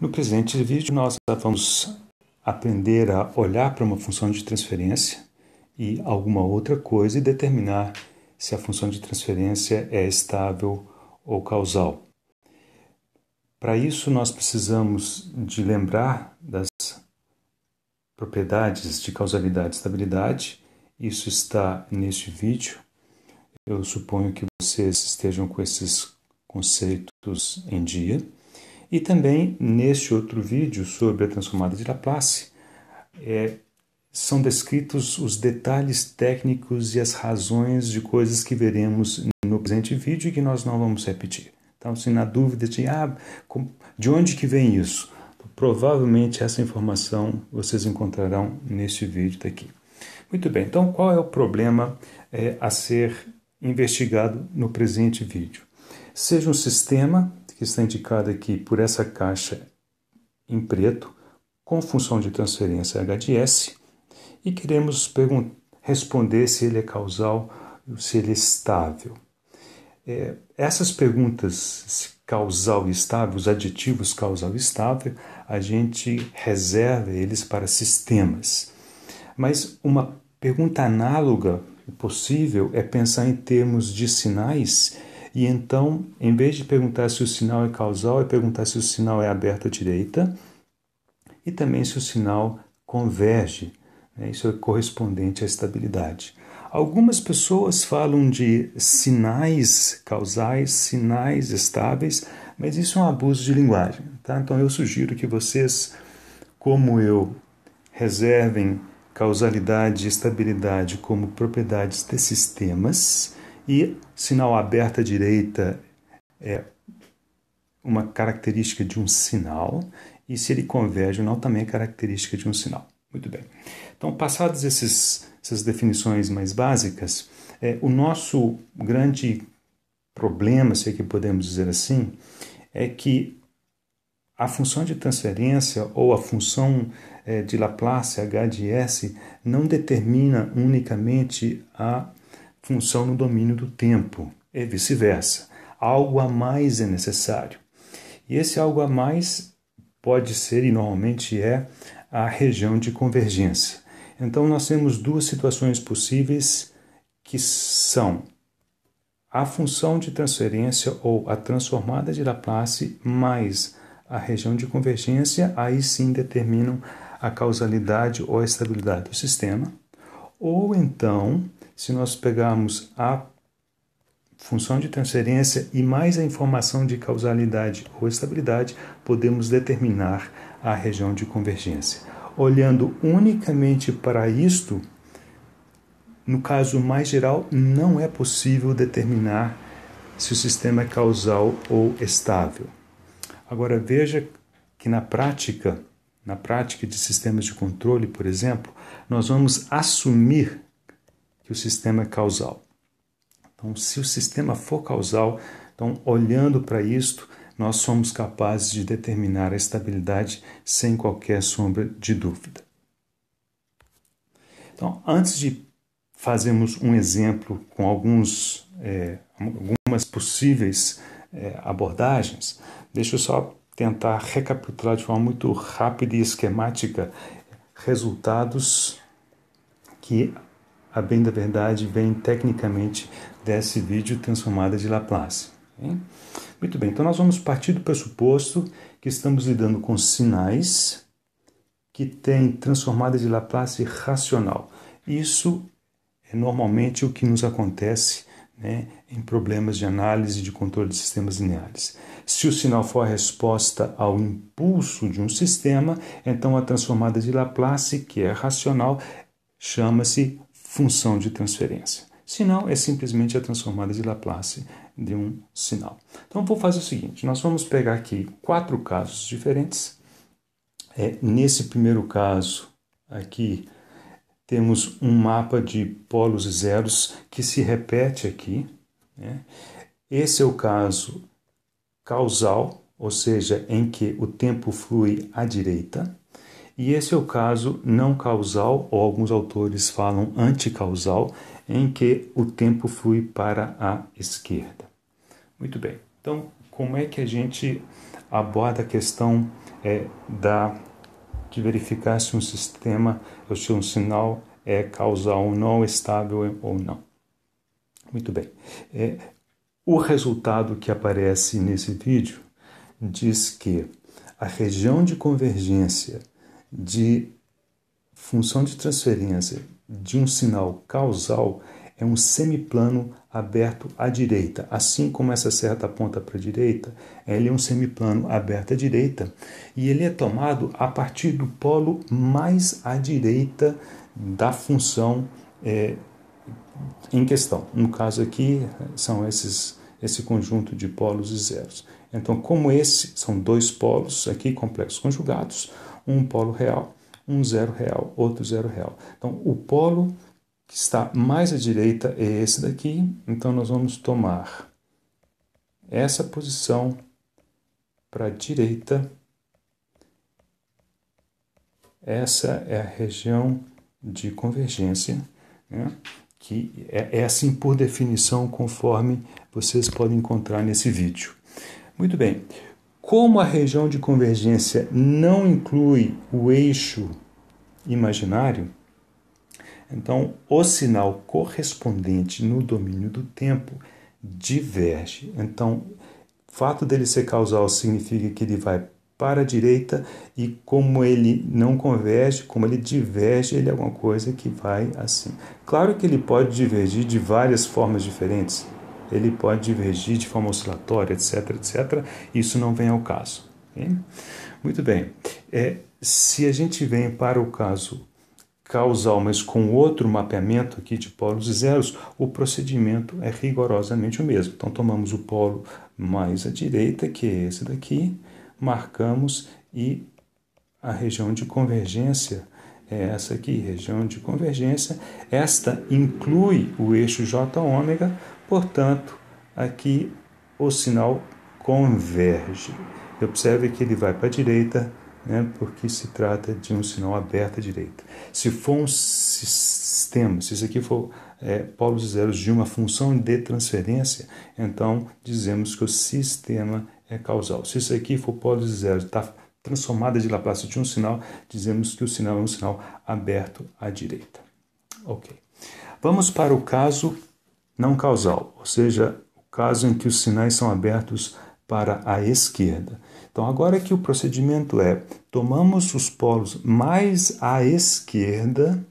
No presente vídeo, nós vamos aprender a olhar para uma função de transferência e alguma outra coisa e determinar se a função de transferência é estável ou causal. Para isso, nós precisamos de lembrar das propriedades de causalidade e estabilidade. Isso está neste vídeo. Eu suponho que vocês estejam com esses conceitos em dia. E também neste outro vídeo sobre a transformada de Laplace, é, são descritos os detalhes técnicos e as razões de coisas que veremos no presente vídeo e que nós não vamos repetir. Então, se na dúvida de, ah, de onde que vem isso, provavelmente essa informação vocês encontrarão neste vídeo daqui. Muito bem, então qual é o problema é, a ser investigado no presente vídeo? Seja um sistema que está indicada aqui por essa caixa em preto, com função de transferência HDS, e queremos responder se ele é causal ou se ele é estável. É, essas perguntas causal e estável, os adjetivos causal e estável, a gente reserva eles para sistemas. Mas uma pergunta análoga possível é pensar em termos de sinais e então, em vez de perguntar se o sinal é causal, é perguntar se o sinal é aberto à direita e também se o sinal converge. Né? Isso é correspondente à estabilidade. Algumas pessoas falam de sinais causais, sinais estáveis, mas isso é um abuso de linguagem. Tá? Então eu sugiro que vocês, como eu, reservem causalidade e estabilidade como propriedades de sistemas e sinal aberto à direita é uma característica de um sinal, e se ele converge ou não também é característica de um sinal. Muito bem. Então, passadas esses, essas definições mais básicas, é, o nosso grande problema, se é que podemos dizer assim, é que a função de transferência ou a função é, de Laplace, H de S, não determina unicamente a função no domínio do tempo, e vice-versa. Algo a mais é necessário. E esse algo a mais pode ser e normalmente é a região de convergência. Então nós temos duas situações possíveis que são a função de transferência ou a transformada de Laplace mais a região de convergência, aí sim determinam a causalidade ou a estabilidade do sistema. Ou então se nós pegarmos a função de transferência e mais a informação de causalidade ou estabilidade, podemos determinar a região de convergência. Olhando unicamente para isto, no caso mais geral, não é possível determinar se o sistema é causal ou estável. Agora veja que na prática, na prática de sistemas de controle, por exemplo, nós vamos assumir que o sistema é causal. Então, se o sistema for causal, então olhando para isto, nós somos capazes de determinar a estabilidade sem qualquer sombra de dúvida. Então, antes de fazermos um exemplo com alguns, é, algumas possíveis é, abordagens, deixa eu só tentar recapitular de forma muito rápida e esquemática resultados que a bem da verdade vem tecnicamente desse vídeo transformada de Laplace. Hein? Muito bem, então nós vamos partir do pressuposto que estamos lidando com sinais que têm transformada de Laplace racional. Isso é normalmente o que nos acontece né, em problemas de análise de controle de sistemas lineares. Se o sinal for a resposta ao impulso de um sistema, então a transformada de Laplace, que é racional, chama-se função de transferência. não é simplesmente a transformada de Laplace de um sinal. Então, vou fazer o seguinte: nós vamos pegar aqui quatro casos diferentes. É, nesse primeiro caso, aqui, temos um mapa de polos e zeros que se repete aqui. Né? Esse é o caso causal, ou seja, em que o tempo flui à direita. E esse é o caso não causal, ou alguns autores falam anticausal, em que o tempo flui para a esquerda. Muito bem, então como é que a gente aborda a questão é, da de verificar se um sistema, ou se um sinal é causal ou não, estável ou não? Muito bem, é, o resultado que aparece nesse vídeo diz que a região de convergência de função de transferência de um sinal causal é um semiplano aberto à direita. Assim como essa certa aponta para a direita, ele é um semiplano aberto à direita e ele é tomado a partir do polo mais à direita da função é, em questão. No caso aqui, são esses esse conjunto de polos e zeros. Então, como esse são dois polos aqui complexos conjugados, um polo real, um zero real, outro zero real. Então, o polo que está mais à direita é esse daqui, então nós vamos tomar essa posição para a direita. Essa é a região de convergência, né? que é, é assim por definição, conforme vocês podem encontrar nesse vídeo. Muito bem, como a região de convergência não inclui o eixo imaginário, então o sinal correspondente no domínio do tempo diverge. Então, o fato dele ser causal significa que ele vai para a direita e como ele não converge, como ele diverge, ele é alguma coisa que vai assim. Claro que ele pode divergir de várias formas diferentes, ele pode divergir de forma oscilatória, etc, etc. Isso não vem ao caso. Okay? Muito bem. É, se a gente vem para o caso causal, mas com outro mapeamento aqui de polos e zeros, o procedimento é rigorosamente o mesmo. Então, tomamos o polo mais à direita, que é esse daqui, marcamos e a região de convergência é essa aqui, região de convergência. Esta inclui o eixo J ômega, Portanto, aqui o sinal converge. Observe que ele vai para a direita, né, porque se trata de um sinal aberto à direita. Se for um sistema, se isso aqui for é, polos e zeros de uma função de transferência, então dizemos que o sistema é causal. Se isso aqui for polos e zeros, está transformada de Laplace de um sinal, dizemos que o sinal é um sinal aberto à direita. Ok. Vamos para o caso não causal, ou seja, o caso em que os sinais são abertos para a esquerda. Então, agora que o procedimento é: tomamos os polos mais à esquerda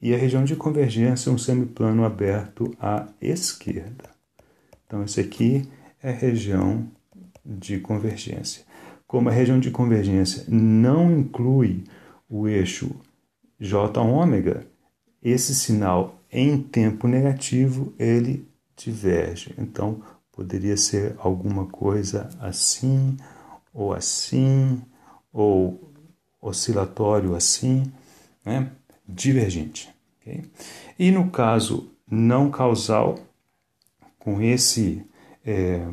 e a região de convergência um semiplano aberto à esquerda. Então, esse aqui é a região de convergência. Como a região de convergência não inclui o eixo J ômega, esse sinal em tempo negativo ele diverge. Então, poderia ser alguma coisa assim, ou assim, ou oscilatório assim, né? divergente. Okay? E no caso não causal, com esse é,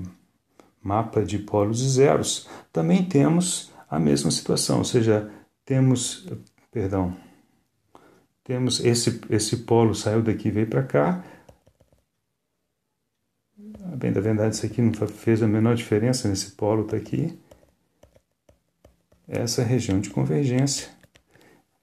mapa de polos e zeros, também temos a mesma situação, ou seja, temos, perdão, temos esse, esse polo saiu daqui e veio para cá. Bem, da verdade, isso aqui não fez a menor diferença nesse polo está aqui. Essa região de convergência.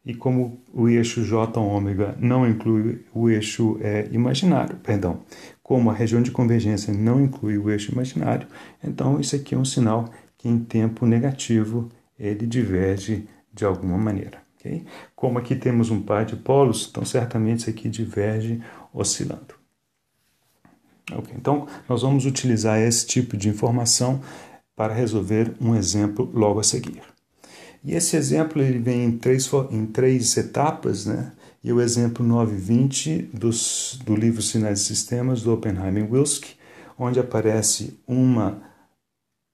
E como o eixo J ômega não inclui o eixo é, imaginário, perdão, como a região de convergência não inclui o eixo imaginário, então isso aqui é um sinal que em tempo negativo ele diverge de alguma maneira. Okay? Como aqui temos um par de polos, então certamente isso aqui diverge oscilando. Okay, então, nós vamos utilizar esse tipo de informação para resolver um exemplo logo a seguir. E esse exemplo ele vem em três, em três etapas, né? E o exemplo 920 dos, do livro Sinais e Sistemas, do Oppenheim e Wilsk, onde aparece uma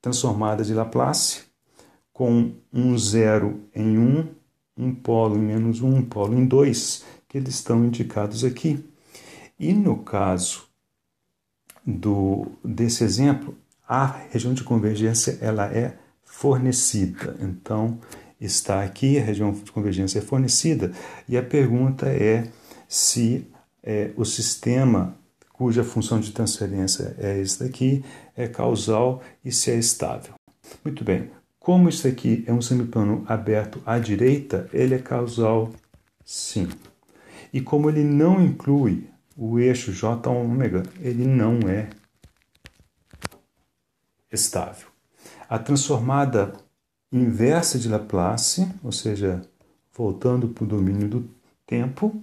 transformada de Laplace com um zero em um um polo em menos um, um polo em dois, que eles estão indicados aqui. E no caso do, desse exemplo, a região de convergência ela é fornecida. Então, está aqui, a região de convergência é fornecida, e a pergunta é se é, o sistema cuja função de transferência é esta aqui é causal e se é estável. Muito bem, como isso aqui é um semiplano aberto à direita, ele é causal sim. E como ele não inclui o eixo J ômega, ele não é estável. A transformada inversa de Laplace, ou seja, voltando para o domínio do tempo,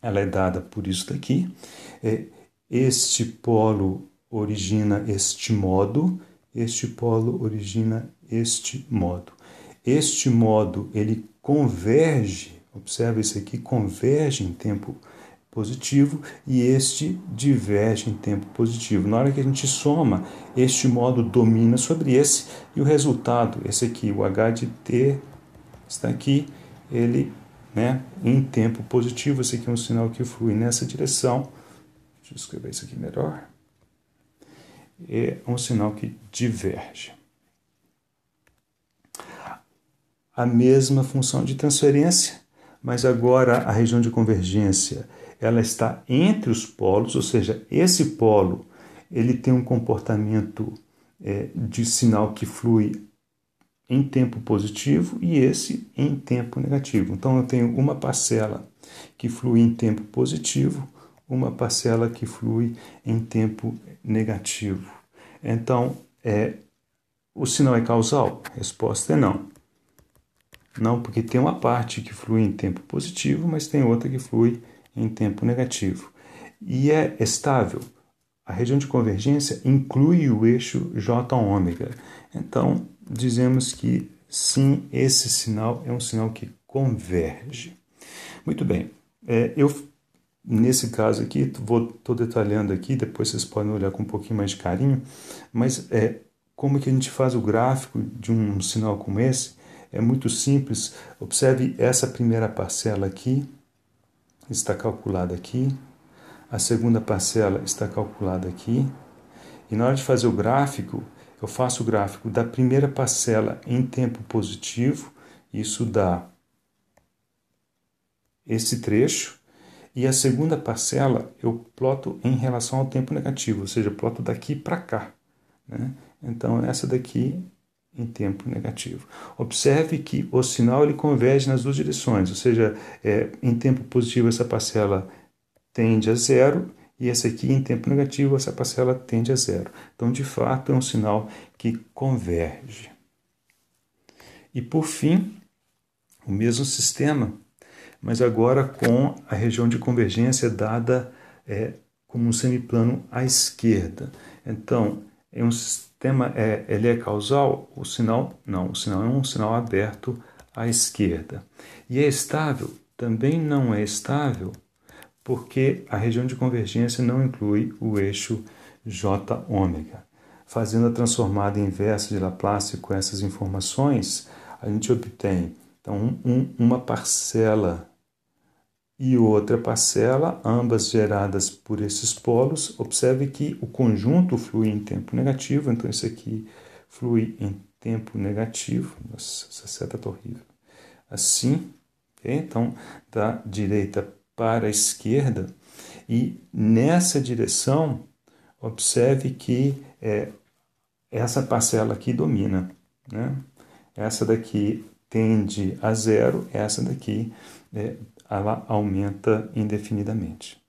ela é dada por isso daqui. É, este polo origina este modo este polo origina este modo. Este modo ele converge, observa isso aqui, converge em tempo positivo e este diverge em tempo positivo. Na hora que a gente soma, este modo domina sobre esse e o resultado, esse aqui, o H de T está aqui, ele né, em tempo positivo, esse aqui é um sinal que flui nessa direção. Deixa eu escrever isso aqui melhor é um sinal que diverge. A mesma função de transferência, mas agora a região de convergência, ela está entre os polos, ou seja, esse polo ele tem um comportamento é, de sinal que flui em tempo positivo e esse em tempo negativo. Então eu tenho uma parcela que flui em tempo positivo, uma parcela que flui em tempo negativo. Então, é, o sinal é causal? Resposta é não. Não, porque tem uma parte que flui em tempo positivo, mas tem outra que flui em tempo negativo. E é estável. A região de convergência inclui o eixo J ômega. Então, dizemos que sim, esse sinal é um sinal que converge. Muito bem, é, eu Nesse caso aqui, vou tô detalhando aqui, depois vocês podem olhar com um pouquinho mais de carinho, mas é como que a gente faz o gráfico de um sinal como esse? É muito simples. Observe essa primeira parcela aqui, está calculada aqui. A segunda parcela está calculada aqui. E na hora de fazer o gráfico, eu faço o gráfico da primeira parcela em tempo positivo, isso dá esse trecho e a segunda parcela eu ploto em relação ao tempo negativo, ou seja, ploto daqui para cá. Né? Então, essa daqui em tempo negativo. Observe que o sinal ele converge nas duas direções, ou seja, é, em tempo positivo essa parcela tende a zero e essa aqui em tempo negativo essa parcela tende a zero. Então, de fato, é um sinal que converge. E por fim, o mesmo sistema mas agora com a região de convergência dada é, como um semiplano à esquerda. Então, é um sistema, é, ele é causal? O sinal, não, o sinal é um sinal aberto à esquerda. E é estável? Também não é estável, porque a região de convergência não inclui o eixo J ômega. Fazendo a transformada inversa de Laplace com essas informações, a gente obtém então, um, uma parcela e outra parcela, ambas geradas por esses polos. Observe que o conjunto flui em tempo negativo, então isso aqui flui em tempo negativo. Nossa, essa seta está horrível. Assim, okay? então da direita para a esquerda, e nessa direção, observe que é, essa parcela aqui domina. Né? Essa daqui tende a zero, essa daqui é, ela aumenta indefinidamente.